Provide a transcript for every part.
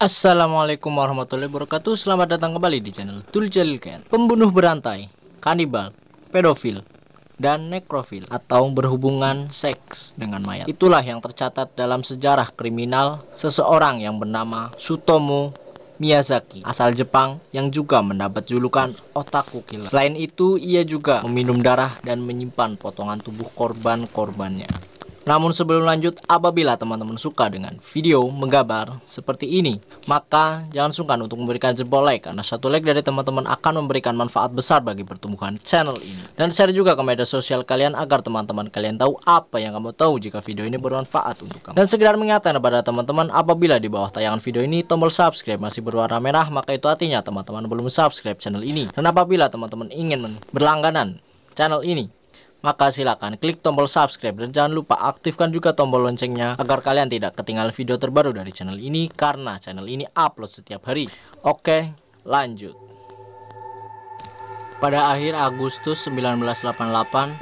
Assalamualaikum warahmatullahi wabarakatuh Selamat datang kembali di channel Jalil Ken Pembunuh berantai, kanibal, pedofil, dan nekrofil atau berhubungan seks dengan mayat. Itulah yang tercatat dalam sejarah kriminal seseorang yang bernama Sutomo Miyazaki asal Jepang yang juga mendapat julukan otaku killer. Selain itu, ia juga meminum darah dan menyimpan potongan tubuh korban-korbannya. Namun sebelum lanjut, apabila teman-teman suka dengan video menggambar seperti ini, maka jangan sungkan untuk memberikan jempol like, karena satu like dari teman-teman akan memberikan manfaat besar bagi pertumbuhan channel ini. Dan share juga ke media sosial kalian agar teman-teman kalian tahu apa yang kamu tahu jika video ini bermanfaat untuk kamu. Dan segera mengingatkan kepada teman-teman, apabila di bawah tayangan video ini tombol subscribe masih berwarna merah, maka itu artinya teman-teman belum subscribe channel ini. Dan apabila teman-teman ingin berlangganan channel ini, maka silakan klik tombol subscribe dan jangan lupa aktifkan juga tombol loncengnya agar kalian tidak ketinggalan video terbaru dari channel ini karena channel ini upload setiap hari. Oke, lanjut. Pada akhir Agustus 1988,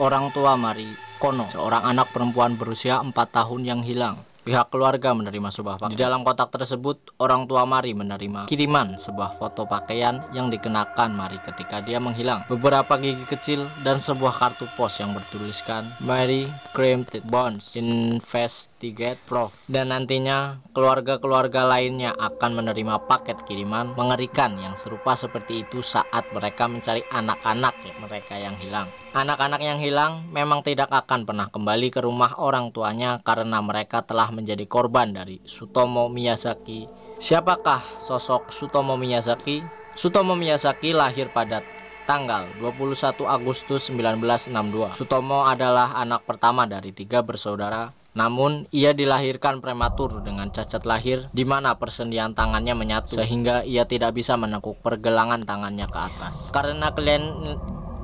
orang tua Mari Kono, seorang anak perempuan berusia 4 tahun yang hilang, Pihak keluarga menerima sebuah paket. Di dalam kotak tersebut, orang tua Mari menerima kiriman sebuah foto pakaian yang dikenakan Mari ketika dia menghilang. Beberapa gigi kecil dan sebuah kartu pos yang bertuliskan Mary Crimped Bonds Investigate Prof. Dan nantinya, keluarga-keluarga lainnya akan menerima paket kiriman mengerikan yang serupa seperti itu saat mereka mencari anak-anak mereka yang hilang. Anak-anak yang hilang memang tidak akan pernah kembali ke rumah orang tuanya karena mereka telah menjadi korban dari Sutomo Miyazaki. Siapakah sosok Sutomo Miyazaki? Sutomo Miyazaki lahir pada tanggal 21 Agustus 1962. Sutomo adalah anak pertama dari tiga bersaudara namun, ia dilahirkan prematur dengan cacat lahir di mana persendian tangannya menyatu sehingga ia tidak bisa menekuk pergelangan tangannya ke atas. Karena kalian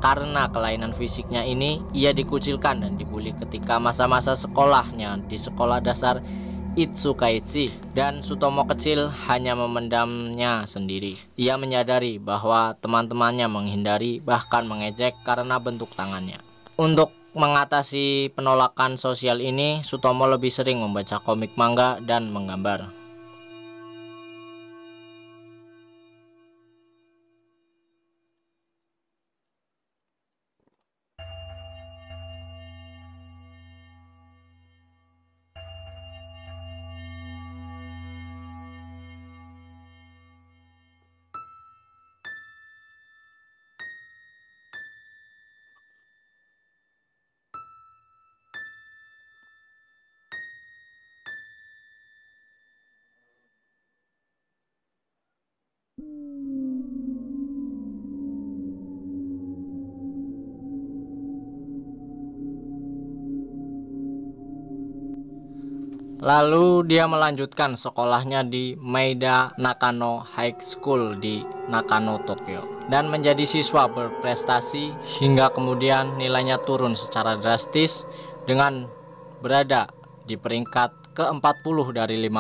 karena kelainan fisiknya ini ia dikucilkan dan dibully ketika masa-masa sekolahnya di sekolah dasar Itsukaichi dan Sutomo kecil hanya memendamnya sendiri. Ia menyadari bahwa teman-temannya menghindari bahkan mengejek karena bentuk tangannya. Untuk mengatasi penolakan sosial ini, Sutomo lebih sering membaca komik manga dan menggambar. Lalu dia melanjutkan sekolahnya di Maeda Nakano High School di Nakano, Tokyo dan menjadi siswa berprestasi hingga kemudian nilainya turun secara drastis dengan berada di peringkat ke-40 dari 56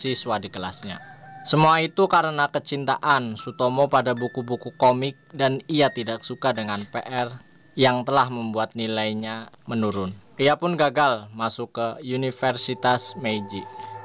siswa di kelasnya. Semua itu karena kecintaan Sutomo pada buku-buku komik dan ia tidak suka dengan PR yang telah membuat nilainya menurun. Ia pun gagal masuk ke Universitas Meiji.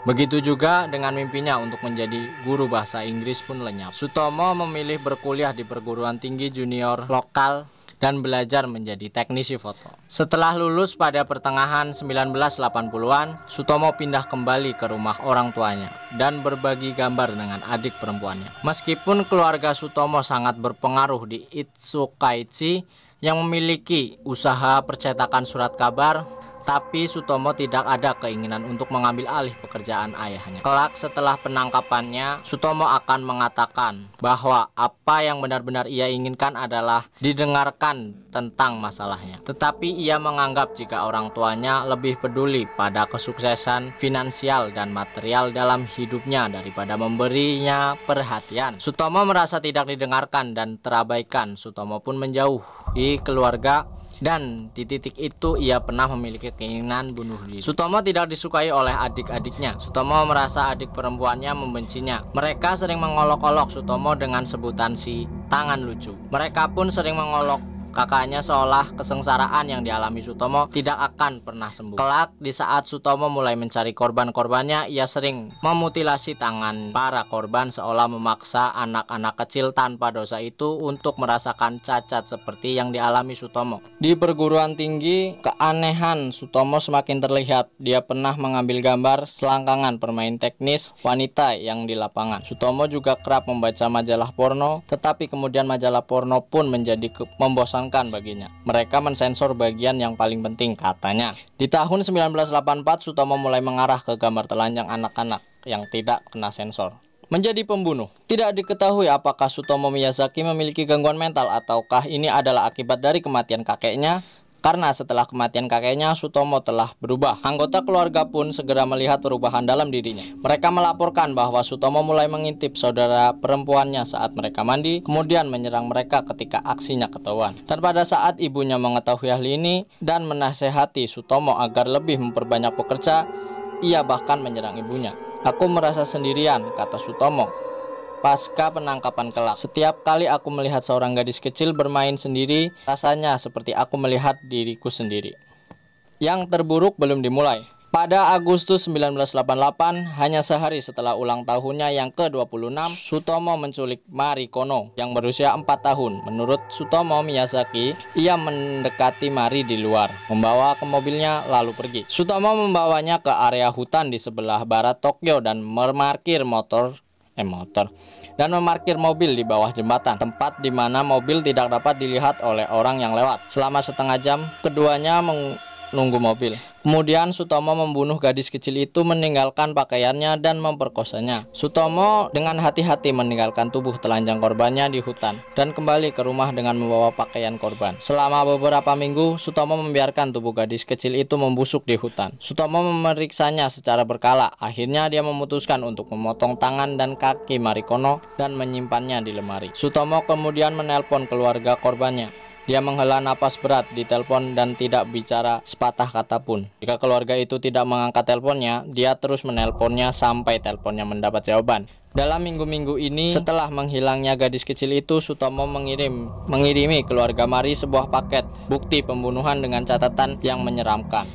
Begitu juga dengan mimpinya untuk menjadi guru bahasa Inggris pun lenyap. Sutomo memilih berkuliah di perguruan tinggi junior lokal dan belajar menjadi teknisi foto. Setelah lulus pada pertengahan 1980-an, Sutomo pindah kembali ke rumah orang tuanya dan berbagi gambar dengan adik perempuannya. Meskipun keluarga Sutomo sangat berpengaruh di Itsukaichi, yang memiliki usaha percetakan surat kabar tapi Sutomo tidak ada keinginan untuk mengambil alih pekerjaan ayahnya. Kelak setelah penangkapannya, Sutomo akan mengatakan bahwa apa yang benar-benar ia inginkan adalah didengarkan tentang masalahnya. Tetapi ia menganggap jika orang tuanya lebih peduli pada kesuksesan finansial dan material dalam hidupnya daripada memberinya perhatian. Sutomo merasa tidak didengarkan dan terabaikan. Sutomo pun menjauhi keluarga dan di titik itu ia pernah memiliki keinginan bunuh diri. Sutomo tidak disukai oleh adik-adiknya. Sutomo merasa adik perempuannya membencinya. Mereka sering mengolok-olok Sutomo dengan sebutan si tangan lucu. Mereka pun sering mengolok kakaknya seolah kesengsaraan yang dialami Sutomo tidak akan pernah sembuh. Kelak di saat Sutomo mulai mencari korban-korbannya, ia sering memutilasi tangan para korban seolah memaksa anak-anak kecil tanpa dosa itu untuk merasakan cacat seperti yang dialami Sutomo. Di perguruan tinggi, keanehan Sutomo semakin terlihat. Dia pernah mengambil gambar selangkangan permain teknis wanita yang di lapangan. Sutomo juga kerap membaca majalah porno, tetapi kemudian majalah porno pun menjadi membosankan menyenangkan baginya. Mereka mensensor bagian yang paling penting katanya. Di tahun 1984 Sutomo mulai mengarah ke gambar telanjang anak-anak yang tidak kena sensor. Menjadi pembunuh. Tidak diketahui apakah Sutomo Miyazaki memiliki gangguan mental ataukah ini adalah akibat dari kematian kakeknya karena setelah kematian kakeknya, Sutomo telah berubah. Anggota keluarga pun segera melihat perubahan dalam dirinya. Mereka melaporkan bahwa Sutomo mulai mengintip saudara perempuannya saat mereka mandi, kemudian menyerang mereka ketika aksinya ketahuan. Dan pada saat ibunya mengetahui hal ini dan menasehati Sutomo agar lebih memperbanyak pekerja, ia bahkan menyerang ibunya. Aku merasa sendirian, kata Sutomo pasca penangkapan kelak. Setiap kali aku melihat seorang gadis kecil bermain sendiri, rasanya seperti aku melihat diriku sendiri. Yang terburuk belum dimulai. Pada Agustus 1988, hanya sehari setelah ulang tahunnya yang ke-26, Sutomo menculik Mari Kono yang berusia 4 tahun. Menurut Sutomo Miyazaki, ia mendekati Mari di luar, membawa ke mobilnya lalu pergi. Sutomo membawanya ke area hutan di sebelah barat Tokyo dan memarkir motor eh motor dan memarkir mobil di bawah jembatan tempat di mana mobil tidak dapat dilihat oleh orang yang lewat selama setengah jam keduanya menunggu mobil Kemudian Sutomo membunuh gadis kecil itu meninggalkan pakaiannya dan memperkosanya. Sutomo dengan hati-hati meninggalkan tubuh telanjang korbannya di hutan dan kembali ke rumah dengan membawa pakaian korban. Selama beberapa minggu, Sutomo membiarkan tubuh gadis kecil itu membusuk di hutan. Sutomo memeriksanya secara berkala. Akhirnya dia memutuskan untuk memotong tangan dan kaki Marikono dan menyimpannya di lemari. Sutomo kemudian menelpon keluarga korbannya dia menghela napas berat di telepon dan tidak bicara sepatah kata pun. Jika keluarga itu tidak mengangkat teleponnya, dia terus menelponnya sampai teleponnya mendapat jawaban. Dalam minggu-minggu ini, setelah menghilangnya gadis kecil itu, Sutomo mengirim mengirimi keluarga Mari sebuah paket bukti pembunuhan dengan catatan yang menyeramkan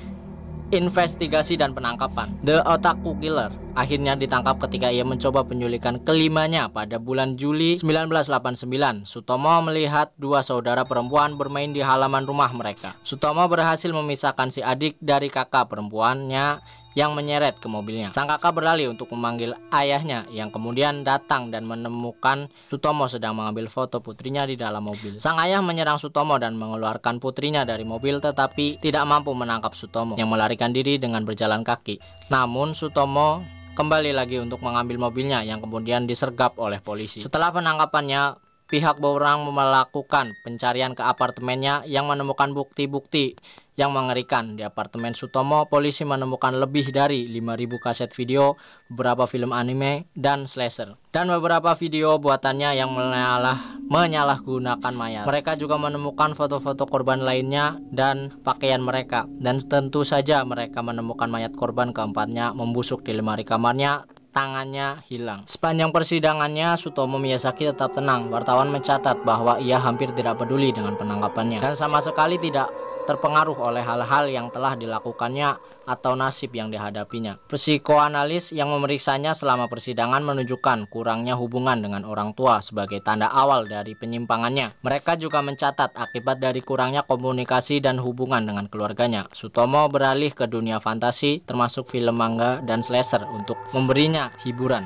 investigasi dan penangkapan. The Otaku Killer akhirnya ditangkap ketika ia mencoba penyulikan kelimanya pada bulan Juli 1989. Sutomo melihat dua saudara perempuan bermain di halaman rumah mereka. Sutomo berhasil memisahkan si adik dari kakak perempuannya yang menyeret ke mobilnya. Sang kakak berlari untuk memanggil ayahnya yang kemudian datang dan menemukan Sutomo sedang mengambil foto putrinya di dalam mobil. Sang ayah menyerang Sutomo dan mengeluarkan putrinya dari mobil tetapi tidak mampu menangkap Sutomo yang melarikan diri dengan berjalan kaki. Namun Sutomo kembali lagi untuk mengambil mobilnya yang kemudian disergap oleh polisi. Setelah penangkapannya, pihak Bowrang melakukan pencarian ke apartemennya yang menemukan bukti-bukti yang mengerikan. Di apartemen Sutomo, polisi menemukan lebih dari 5.000 kaset video, beberapa film anime, dan slasher. Dan beberapa video buatannya yang menyalah, menyalahgunakan mayat. Mereka juga menemukan foto-foto korban lainnya dan pakaian mereka. Dan tentu saja mereka menemukan mayat korban keempatnya membusuk di lemari kamarnya tangannya hilang. Sepanjang persidangannya, Sutomo Miyazaki tetap tenang. Wartawan mencatat bahwa ia hampir tidak peduli dengan penangkapannya dan sama sekali tidak terpengaruh oleh hal-hal yang telah dilakukannya atau nasib yang dihadapinya. Psikoanalis yang memeriksanya selama persidangan menunjukkan kurangnya hubungan dengan orang tua sebagai tanda awal dari penyimpangannya. Mereka juga mencatat akibat dari kurangnya komunikasi dan hubungan dengan keluarganya. Sutomo beralih ke dunia fantasi termasuk film manga dan slasher untuk memberinya hiburan.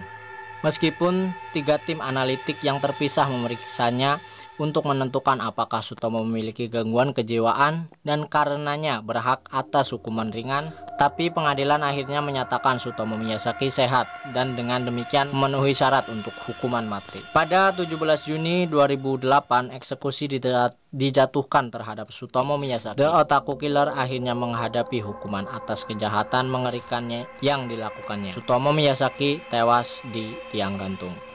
Meskipun tiga tim analitik yang terpisah memeriksanya untuk menentukan apakah Sutomo memiliki gangguan kejiwaan dan karenanya berhak atas hukuman ringan tapi pengadilan akhirnya menyatakan Sutomo Miyazaki sehat dan dengan demikian memenuhi syarat untuk hukuman mati. Pada 17 Juni 2008, eksekusi dijatuhkan terhadap Sutomo Miyazaki. The Otaku Killer akhirnya menghadapi hukuman atas kejahatan mengerikannya yang dilakukannya. Sutomo Miyazaki tewas di tiang gantung.